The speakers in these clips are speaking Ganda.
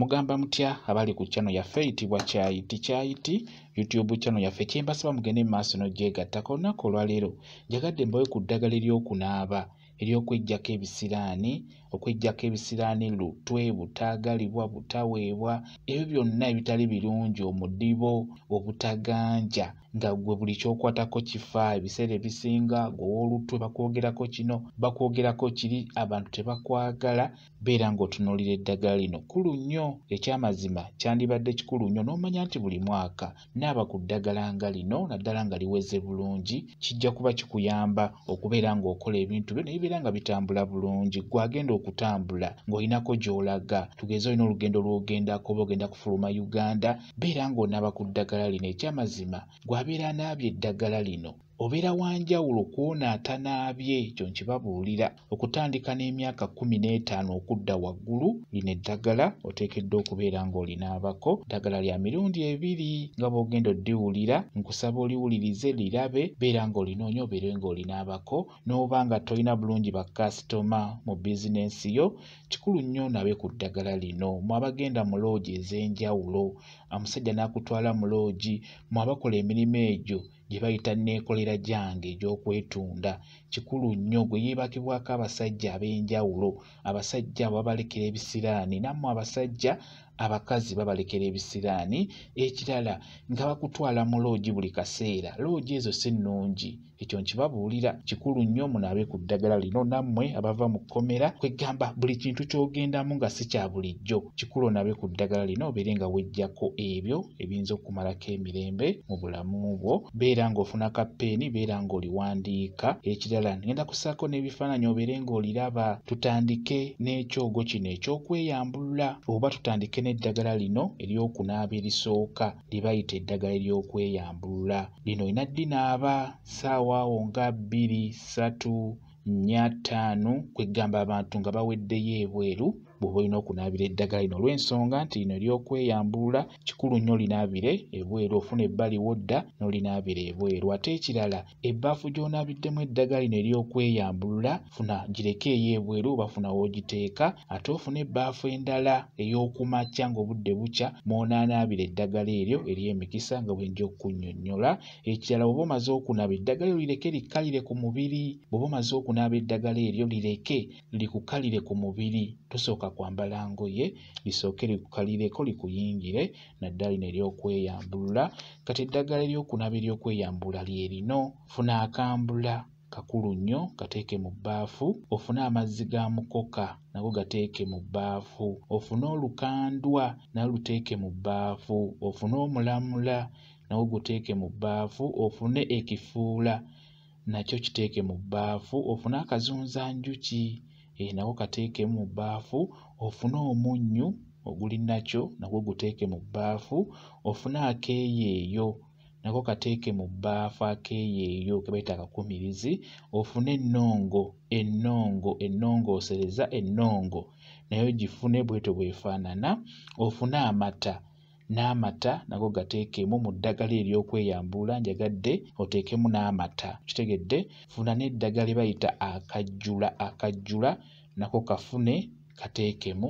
mugamba mutya abali ku kyano yaffe eyitibwa kyayiti kyayiti youtube kyano yaffe kyembasaba mugende mu maaso n'ogyegattaka olunaku olwaleero njagadde mbawe ku ddagala eryokunaaba eryokwejjako ebisiraani okwejjako ebisiraani lutwe butagalibwa butaweebwa ebyo byonna ebitali birungi omudibo obutaganja nga gwe buli kyokwatako kifa ebiseera ebisinga gwewoolutwe bakwogerako kino bakwogerako kiri abantu tebakwagala beera ngaotunuulira eddagala lino kulu nnyo ekyamazima kyandibadde kikulu nnyo n'omanya nti buli mwaka naaba ku ddagala nga lino naddala nga liweze bulungi kijja kuba kikuyamba okubeera ng'okola ebintu byo nebibeera nga bitambula bulungi gweagenda okutambula ng'olinako gy'olaga tugeze olina olugendo lw'ogendako oba ogenda kufuluma uganda beera ng'onaaba ku ddagala lino ekyamazima gwa babeera n'abyo eddagala lino obeera wanjawulo kwona atanaabye ekyo nkibabuulira okutandika n'emyaka kumi n'etaano okudda waggulu lina eddagala oteekeddwa okubeera ng'olinaabako ddagala lya mirundi ebiri nga bw'ogenda oddiwulira nkusaba oliwulirize lirabe beera ng'olinoonya obeere ng'olinaabako n'oba nga tolina bulungi bakasitoma mu bizinensi yo kikulu nnyo nabe ku ddagala lino mwabagenda mu looji ez'enjawulo omusajja n'akutwala mu looji mwabakola emirimu egyo gye bayita neekolera gyange egy'okwetunda kikulu nnyo gwe yeebakibwako abasajja ab'enjawulo abasajja babalekera ebisiraani nammwe abasajja abakazi babalekera ebisiraani ekirala nga bakutwala mu loogi buli kaseera loogi ezo si nnungi ekyo nkibabuulira kikulu nnyo munaabe ku ddagala lino nammwe abava mu kkomera kwegamba buli kintu ky'ogendamu nga si kya bulijjo kikulu onaabe ku ddagala lino obeere nga weggyako ebyo ebiyinza okumalako emirembe mu bulamu bwo beera ng'ofuna kapeeni beera ng'oliwandiika ekirala ngenda kusako n'ebifaananyi obeere ng'oliraba tutandike n'ekyogo kino ekyokweyambulula oba tutandike n'eddagala lino ery'okunaaba erisooka lye bayita eddagala ery'okweyambulula lino oyina ddi naaba saawa weewaawo nga bbiri ssatu nnya ttaano kwe ggamba abantu nga baweddeyo ebweru bw'oba olina okunaabira eddagala lino olw'ensonga nti lino ery'okweyambulula kikulu nnyo linaabire ebweru ofuna ebbali wodda n'olinaabira ebweru ate ekirala ebbaafu gy'onaabiddemu eddagala lino ery'okweyambulula funa gireke ey'ebweru oba funa w'ogiteeka ate ofuna ebbaafu endala ey'okumakya ng'obudde bukya mwonaanaabira eddagala eryo ery'emikisa nga bwenja okunnyonnyola ekirala bw'oba omaze okunaaba eddagala eryo lireke likkalire ku mubiri bw'oba omaze okunaaba eddagala eryo lireke likukalire ku mubiri tosooka kwambala ngoye lisooke likukalireko likuyingire naddala lino eryokweyambulula kati eddagala eryokunaba eryokweyambula lyerino funa akambula kakulu nnyo gateeke mu bbaafu ofune amazzi ga mukoka nago gateeke mu bbaafu ofune olukandwa nalo luteeke mu bbaafu ofune omulamula nago guteeke mu bbaafu ofune ekifuula nakyo kiteeke mu bbaafu ofune akazunza njuki eh, nako kateekemu mu bbaafu ofune omunnyu ogulinakyo nagwo guteeke mu bbaafu ofune akeeyeeyo nako kateeke mu bbaafu akeeyeeyo kebaita akakumirizi ofune ennongo ennongo ennongoosereza ennongo nayo gifune bwetyo bwefaanana ofune amata n'amata nago gateekeemu mu ddagala eryokweyambula njagadde oteekemu n'amata kitegedde funa n'eddagala bayita akajjula akajjula nako kafune kateekemu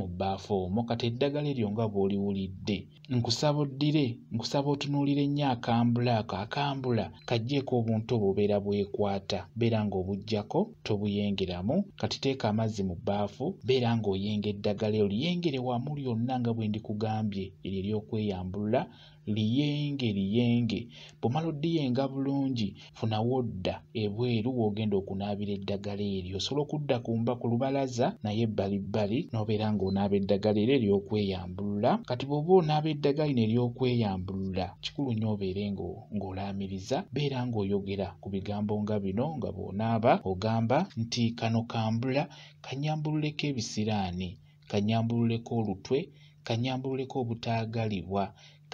mu bbaafu omwo kati eddagala eryo nga bw'oliwulidde nkusaba oddire nkusaba otunuulire nnyo akambula ako akambula kajjeeko obuntu obubeera bwekwata beera ng'obugjako tobuyengeramu kati teeka amazzi mu bbaafu beera ng'oyenga eddagala eyo liyengere wamu lyonna nga bwe ndikugambye eryo eryokweyambulula liyenge liyenge bw'omala oddiyenga bulungi funawo odda ebweru woogenda okunaabira eddagala eryo osobola okudda kumba ku lubalaza naye ebbalibbali n'obeera ng'onaaba eddagala era eryokweyambulula kati bw'oba onaaba eddagali neryokweyambulula kikulu nnyo obeere ng'olaamiriza beera ng'oyogera ku bigambo nga bino nga bw'onaaba ogamba nti kano kambula kanyambululeko ebisiraani kanyambululeko olutwe kanyambululeko obutaagalibwa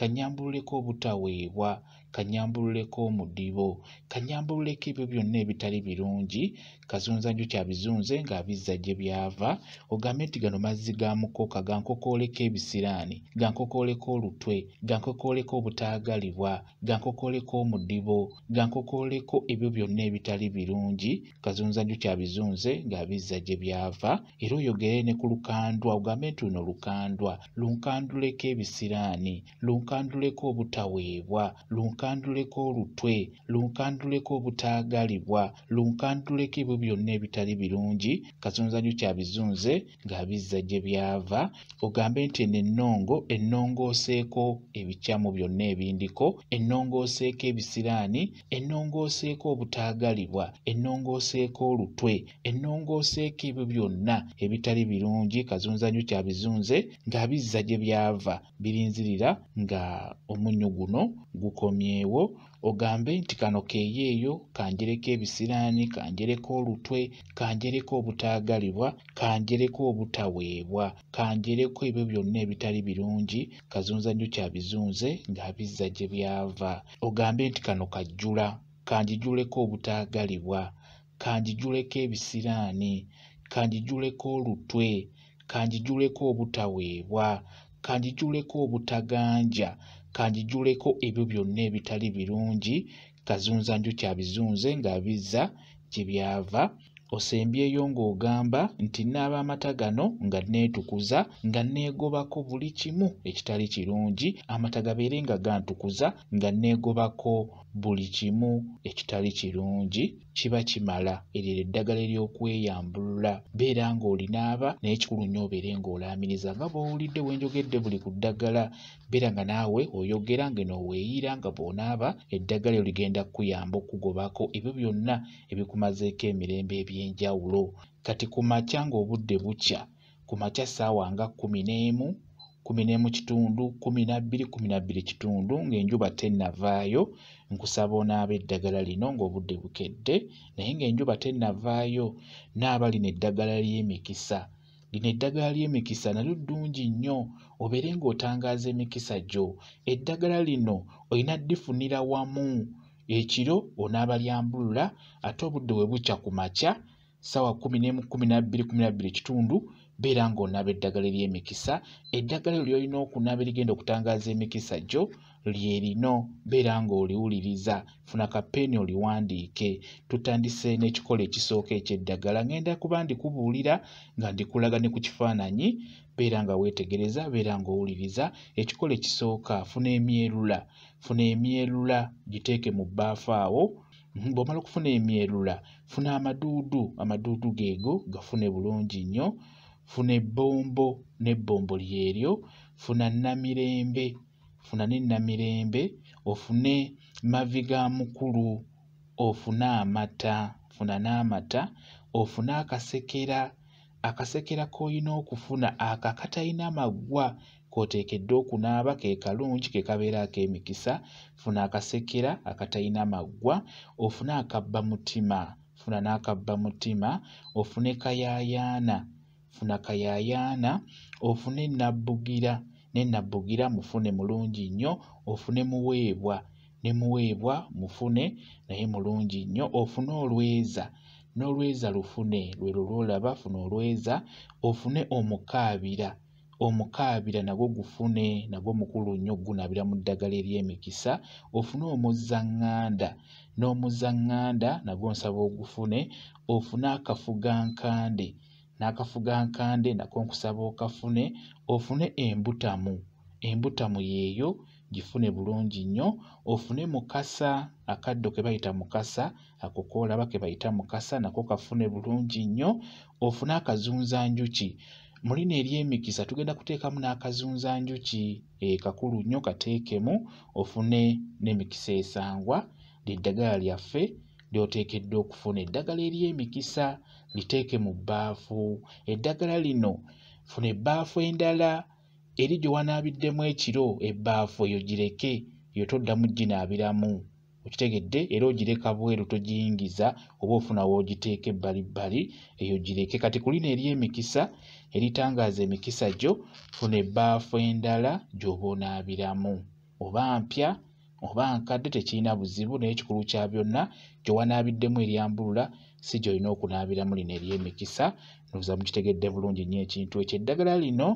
kannyambululeko obutaweebwa kanyambululeko omudibo kanyambululeko ebyo byonna ebitali birungi kazunzanjo kyabizunze ng'abizza gye byava ogambe nti gano mazzi ga mukoka gankokooleko ebisiraani gankokooleko olutwe gankokooleko obutaagalibwa gankokooleko omudibo gankokooleko ebyo byonna ebitali birungi kazunzanjo kyabizunze ng'abizza gye byava era oyogere ne ku lukandwa ogambe nti luno lukandwa lunkanduleko ebisiraani lunkanduleko obutaweebwa lunk lunkanduleko olutwe lunkanduleko obutaagalibwa lunkanduleko ebyo byonna ebitali birungi kasunzanyo kyabizunze ng'abizza gye byava ogambe nti eno ennongo ennongooseeko ebikyamu byonna ebindiko ennongooseeko ebisiraani ennongooseeko obutaagalibwa ennongooseeko olutwe ennongooseeko ebyo byonna ebitali birungi kazunzanyo kyabizunze ng'abizza gye byava birinzirira nga omunnyo guno gukomye weewuunyeewo ogambe nti kano keeyeeyo kanjereko ebisiraani kanjereko olutwe kanjereko obutaagalibwa kanjereko obutaweebwa kanjereko ebyo byonna ebitali birungi kazunzanyo kyabizunze ng'abizza gye byava ogambe nti kano kajjula kanjijuleko obutaagalibwa kanjijuleko ebisiraani kanjijuleko olutwe kanjijuleko obutaweebwa kanjijuleko obutaganja kanjijuleko ebyo byonna ebitali birungi kazunza njuki abizunze ng'abizza gye byava osembyeyo ng'ogamba nti naaba amata gano nga neetukuza nga neegobako buli kimu ekitali kirungi amata gabeere nga gantukuza nga neegobako buli kimu ekitali kirungi kiba kimala eryero eddagala eryokweyambulula beera ng'olinaaba naye kikulu nnyo obeere ng'olaamiriza nga bw'owulidde wenjogedde buli ku ddagala beera nga naawe oyogera ngenoweeyira nga bw'onaaba eddagala eyo ligenda kkuyamba okkugobako ebyo byonna ebikumazeeko emirembe eby'enjawulo kati ku makya ng'obudde bukya ku makya ssaawa nga kkumi n'emu kumi n'emu kitundu kumi nabbiri kumi nabbiri kitundu ng'enjuba tennavaayo nkusaba onaaba eddagala lino ng'obudde bukedde naye ng'enjuba tennavaayo naaba lino eddagala ly'emikisa lino eddagala ly'emikisa nalyo ddungi nnyo obeere ng'otangaaza emikisa gyo eddagala lino olina ddifunira wamu ekiro onaaba lyambulula ate obudde we bukya ku makya sawa kumi n'emu kumi nabbiri kumi nabbiri kitundu beera ng'onaaba eddagala ery'emikisa eddagala eyo lyolina okunaaba erigenda okutangaaza emikisa gyo lyerino beera ng'oliwuliriza funa kapeeni oliwandiike tutandise n'ekikolo ekisooka eky'eddagala ŋenda kuba ndikubuulira nga ndikulaga ne ku kifaananyi beera nga weetegereza beera ng'owuliriza ekikolo ekisooka funa emyerula funa emyerula giteeke mu bbaafu awo mhm, bw'omala okufuna emyerula funa amaduudu amaduudu geego gafune bulungi nnyo funa ebbombo n'ebbombo lyeryo funa namirembe funa nenamirembe ofune mavi ga mukulu ofune amata funa n'amata ofune akasekera akasekera koyina okufuna akakatayina magwa koteekedde okunaaba ke kalungi ke kabeera ak'emikisa funa akasekera akatayina magwa ofune akabba mutima funa n'akabba mutima ofune kayaayaana funa kayayaana ofune nabbugira ne nabbugira mufune mulungi nnyo ofune muweebwa ne muweebwa mufune naye mulungi nnyo ofune olweza n'olweza lufune lwero lwolaba funa olweza ofune omukaabira omukaabira nagwo gufune nagwo mukulu nnyo ogunaabira mu ddagala eryemikisa ofune omuzaŋŋanda n'omuzaŋŋanda nagwo nsaba ogufune ofune akafuga nkande n'akafuga nkande nako nkusaba okafune ofune embutamu embutamu yeeyo gifune bulungi nnyo ofune mukasa akaddo ke bayita mukasa akokoolaba ke bayita mukasa nako kafune bulungi nnyo ofune akazunza njuki mulina eryemikisa tugenda kuteekamu n'akazunza njuki e, eh, kakulu nnyo kateekemu ofune n'emikisa esangwa lyeddagala lyaffe lyoteekeddwa okufuna eddagala ery'emikisa liteeke mu bbaafu eddagala lino funa ebbaafu endala eri gye wanaabiddemu ekiro ebbaafu eyo gireke yotoddamu ginaabiramu okitegedde era ogireka bweru togiyingiza oba ofuna woogiteeka ebbalibbali eyo gireke kati kulina eri emikisa eritangaaza emikisa gyo funa ebbaafu endala gy'oba onaabiramu oba mpya oba nkadde tekirina buzibu n'ekikulu kya byonna gyowanaabiddemu eryambulula si gy'olina okunaabiramu lino eryemikisa nooza mukitegedde bulungi nnyo ekintu ekyo eddagala lino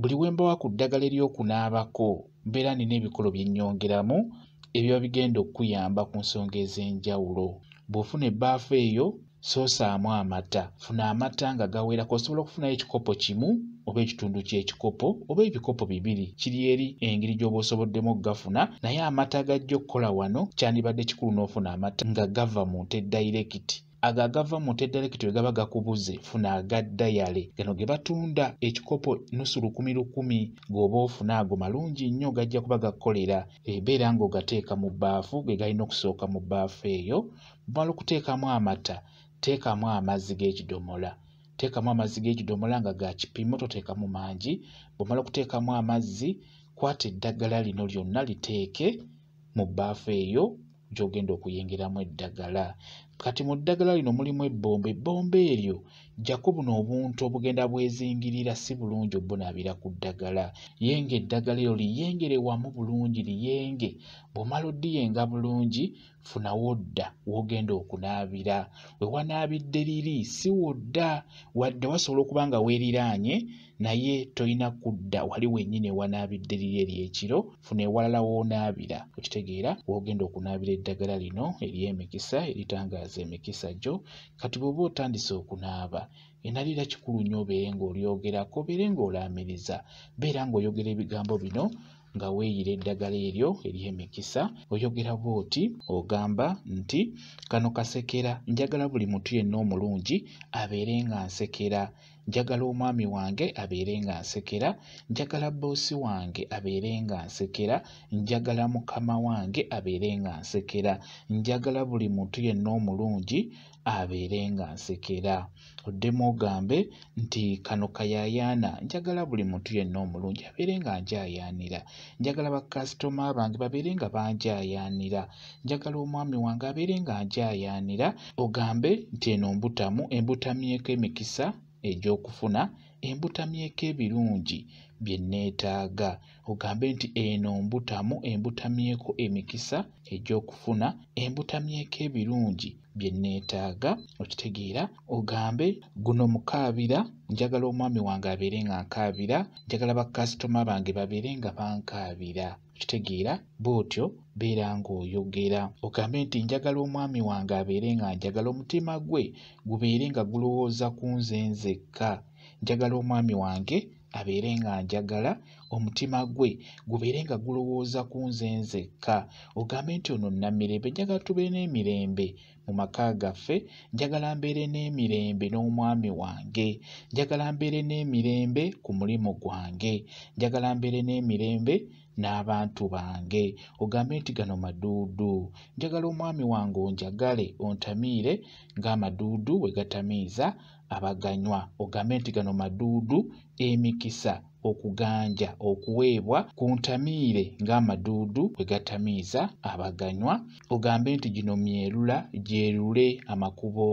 buli wembawa ku ddagala ery'okunaabako mbeera nina ebikolo bye nnyongeramu ebiba bigenda okukuyamba ku nsonga ez'enjawulo bw'ofuna ebbaafu eyo soosaamu amata funa amata nga gawerako osobola okufunayo ekikopo kimu oba ekitundu kyekikopo oba ebikopo bibiri kiri eri engeri gy'oba osoboddemu okugafuna naye amata gajja okukola wano kyandibadde kikulu n'ofuna amata nga gava mu nte dairect ago agava mu nte dairekiti we gaba gakubuze funa agaddayale gano ge batunda ekikopo nusu lukumi lukumi g'oba ofuna ago malungi nnyo gajja kuba gakkolera ebeera ng'ogateeka mu bbaafu ge galina okusooka mu bbaafu eyo mumala okuteekamu amata teekamu amazzi g'ekidomola teekamu amazzi g'ekidomola nga ga kipimu toteekamu mangi bwomala okuteekamu amazzi kwata eddagala lino lyonna liteeke mu bbaafu eyo gy'ogenda okuyingiramu eddagala kati mu ddagala lino mulimu ebbombe ebbombe eryo jakubu n'obuntu obugenda bwezingirira si bulungi obunaabira ku ddagala yenga eddagala eryo liyengere wamu bulungi liyenge bw'omala oddiyenga bulungi funawo odda w'ogenda okunaabira we wanaabidde liri si wodda wadde wasobola okuba nga weeriraanye naye tolina kudda wali wenyini ewanaabidderiro eryekiro funa ewalala woonaabira okitegeera woogenda okunaabira eddagala lino eryemikisa eritangaaza emikisa gyo kati bweoba otandise okunaaba enaliira kikulu nnyo obeere ng'olyogerako beere ng'olaamiriza beera ng'oyogera ebigambo bino nga weeyira eddagala eryo eryemikisa oyogera booti ogamba nti kano kasekera njagala buli muntu yenna omulungi abeere nga nsekera njagala omwami wange abeere nga nsekera njagala boosi wange abeere nga nsekera njagala mukama wange abeere nga nsekera njagala buli muntu yenna omulungi abeere nga nsekera oddemu ogambe nti kano kayaayaana njagala buli muntu yenna omulungi abeere nga njayaanira njagala bakasitoma bange babeere nga banjayaanira njagala omwami wange abeere nga njayaanira ogambe nti eno mbutamu embutamyeko emikisa egy'okufuna embutamyeko ebirungi bye neetaaga ogambe nti eno mbutamu embutamyeko emikisa egy'okufuna embutamyeko ebirungi bye neetaaga okitegeera ogambe guno mukaabira njagala omwami wange abeere nga nkaabira njagala bakasitoma bange babeere nga bankaabira kitegeera bwotyo beera ng'oyogera ogambe nti njagala omwami wange abeere nga njagala omutima gwe gubeere nga gulowooza ku nze nzekka njagala omwami wange abeere nga njagala omutima gwe gubeere nga gulowooza ku nze nzekka ogambe nti ono nnamirembe njagala tubeere n'emirembe mu maka gaffe njagala mbeere n'emirembe n'omwami wange njagala mbeere n'emirembe ku mulimu gwange njagala mbeere n'emirembe n'abantu bange ogambe nti gano maduudu njagala omwami wange onjagale ontamiire ng'amaduudu we gatamiiza abaganywa ogambe nti gano maduudu emikisa okuganja okuweebwa kuntamiire ng'amaduudu bwe gatamiiza abaganywa ogambe nti gino myerula gyerule amakubo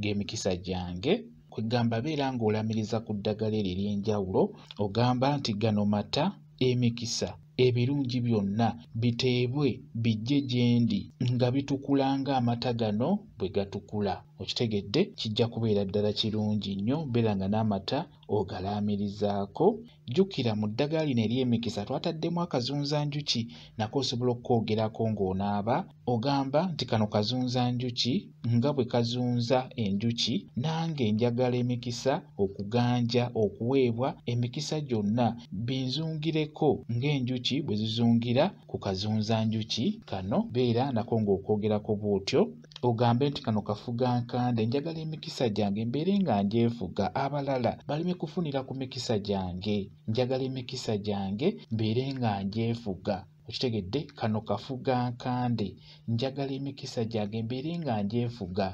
g'emikisa gyange kwegamba beera ng'olamiriza ku ddagala eryo ery'enjawulo ogamba nti gano mata emikisa ebirungi byonna biteebwe bijje gye ndi nga bitukula ng'amata gano bwe gatukula okitegedde kijja kubeera ddala kirungi nnyo beera nga n'amata ogalaamirizaako jjukira mu ddagala lino ery'emikisa twataddemu akazunzanjuki nako osobola okwogerako ng'onaaba ogamba nti kano kazunzanjuki nga bwe kazunza enjuki nange njagala emikisa okuganja okuweebwa emikisa gyonna binzungireko ng'enjuki bwe zizungira ku kazunzanjuki kano beera nako ng'okwogerako bw'otyo ogambe nti kano kafuga nkande njagala emikisa gyange mbeere nga njefuga abalala baleme kufunira ku mikisa gyange njagala emikisa gyange mbeere nga njefuga ekitegedde kano kafuga nkande njagala emikisa gyange mbeere nga njenfuga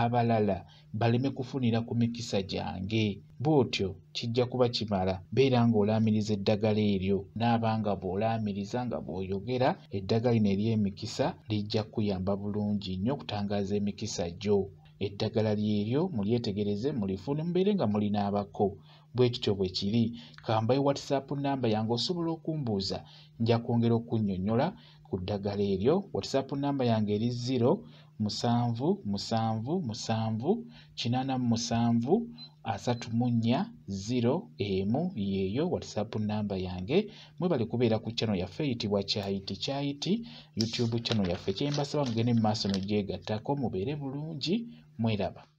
abalala baleme kufunira ku mikisa gyange bw'otyo kijja kuba kimala beera ng'olaamiriza eddagala eryo n'abanga bw'olaamiriza nga bw'oyogera eddagala lino ery'emikisa lijja kuyamba bulungi nnyo okutangaaza emikisa gyo eddagala lyeryo mulyetegereze mulifuune mubeere nga mulina abako bwe kityo bwe kiri kambayi whatsapp namba yange osobola okumbuuza nja kwongera okunnyonnyola ku ddagala eryo whatsapp namba yange eri 0 musanvu musanvu musanvu kinaana mu musanvu asatu mu nnya 0 emu yeeyo whatsapp namba yange mwebali kubeera ku channel yaffe eyitibwa kyayiti kyayiti youtube channel yaffe kyembasaba mugende mu maaso nogyegattako mubeere bulungi rápido.